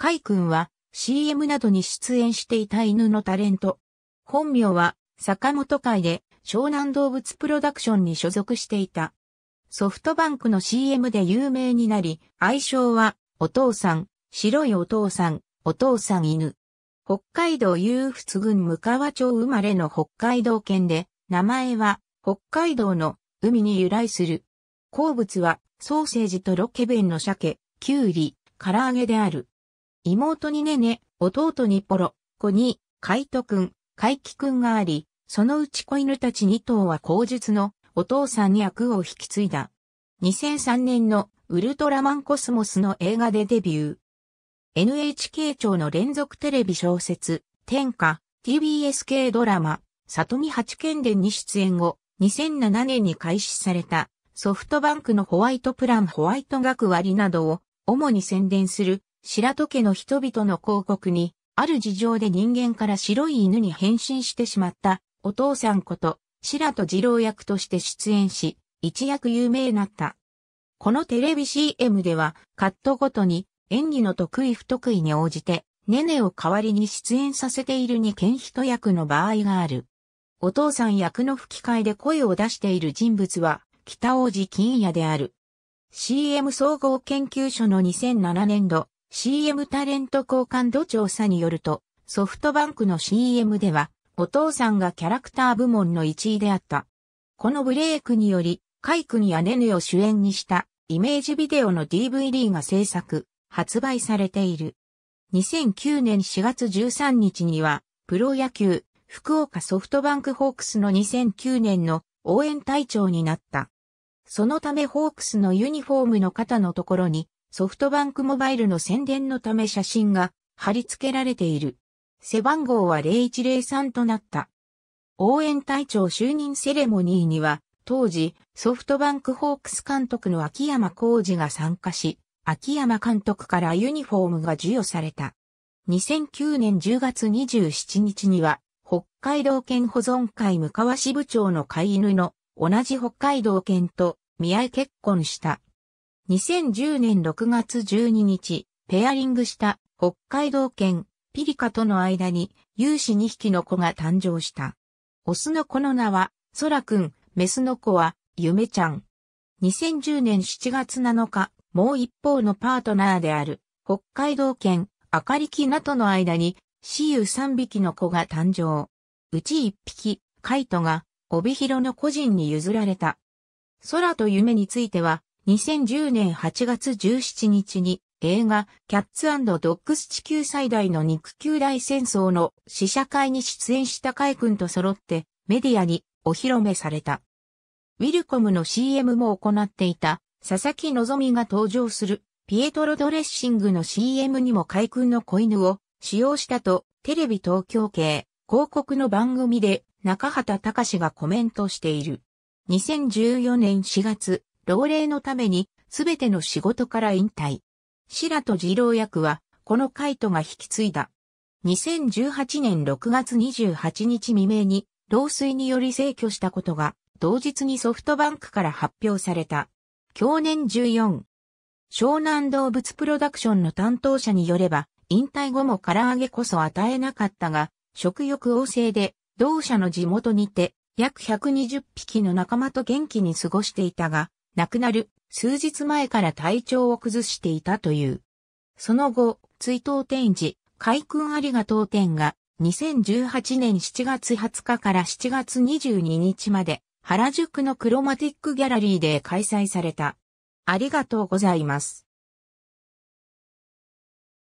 海君は CM などに出演していた犬のタレント。本名は坂本会で湘南動物プロダクションに所属していた。ソフトバンクの CM で有名になり、愛称はお父さん、白いお父さん、お父さん犬。北海道有仏郡向川町生まれの北海道犬で、名前は北海道の海に由来する。好物はソーセージとロケ弁の鮭、きゅうり、唐揚げである。妹にねね、弟にポロ、子に、カイトくん、カイキくんがあり、そのうち子犬たち2頭は口述のお父さんに役を引き継いだ。2003年のウルトラマンコスモスの映画でデビュー。NHK 庁の連続テレビ小説、天下、TBS 系ドラマ、里見八犬伝に出演後、2007年に開始されたソフトバンクのホワイトプランホワイト学割などを主に宣伝する白戸家の人々の広告に、ある事情で人間から白い犬に変身してしまった、お父さんこと、白戸二郎役として出演し、一躍有名になった。このテレビ CM では、カットごとに、演技の得意不得意に応じて、ネネを代わりに出演させている二賢人役の場合がある。お父さん役の吹き替えで声を出している人物は、北大路欣也である。CM 総合研究所の2007年度、CM タレント交換度調査によると、ソフトバンクの CM では、お父さんがキャラクター部門の1位であった。このブレイクにより、カイ君やネネを主演にしたイメージビデオの DVD が制作、発売されている。2009年4月13日には、プロ野球、福岡ソフトバンクホークスの2009年の応援隊長になった。そのためホークスのユニフォームの肩のところにソフトバンクモバイルの宣伝のため写真が貼り付けられている。背番号は0103となった。応援隊長就任セレモニーには、当時、ソフトバンクホークス監督の秋山浩二が参加し、秋山監督からユニフォームが授与された。2009年10月27日には、北海道県保存会向川支部長の飼い犬の同じ北海道県と見合い結婚した。2010年6月12日、ペアリングした北海道犬ピリカとの間に有志2匹の子が誕生した。オスの子の名はソラくん、メスの子はゆめちゃん。2010年7月7日、もう一方のパートナーである北海道犬あかりきなとの間に、私有3匹の子が誕生。うち1匹、カイトが、帯広の個人に譲られた。空と夢については、2010年8月17日に映画キャッツドッグス地球最大の肉球大戦争の試写会に出演した海君と揃ってメディアにお披露目された。ウィルコムの CM も行っていた佐々木希が登場するピエトロドレッシングの CM にも海君の子犬を使用したとテレビ東京系広告の番組で中畑隆がコメントしている。2014年4月、老齢のために、すべての仕事から引退。白戸二郎役は、このカイトが引き継いだ。2018年6月28日未明に、老衰により逝去したことが、同日にソフトバンクから発表された。去年14。湘南動物プロダクションの担当者によれば、引退後も唐揚げこそ与えなかったが、食欲旺盛で、同社の地元にて、約120匹の仲間と元気に過ごしていたが、亡くなる数日前から体調を崩していたという。その後、追悼展示、海君ありがとう展が2018年7月20日から7月22日まで原宿のクロマティックギャラリーで開催された。ありがとうございます。